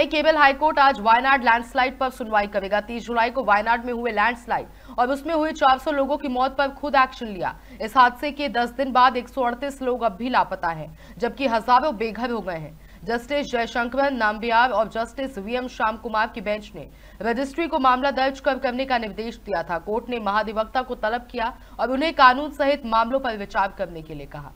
वहीं cable high court आज Wayanad landslide पर सुनवाई करेगा तीस जुलाई को वायनाड में हुए लैंडस्लाइड और उसमें हुए 400 लोगों की मौत पर खुद एक्शन लिया इस हादसे के 10 दिन बाद एक लोग अब भी लापता हैं जबकि हजारों बेघर हो गए हैं जस्टिस जयशंकर नामबियार और जस्टिस वीएम श्याम कुमार की बेंच ने रजिस्ट्री को मामला दर्ज कर करने का निर्देश दिया था कोर्ट ने महाधिवक्ता को तलब किया और उन्हें कानून सहित मामलों पर विचार करने के लिए कहा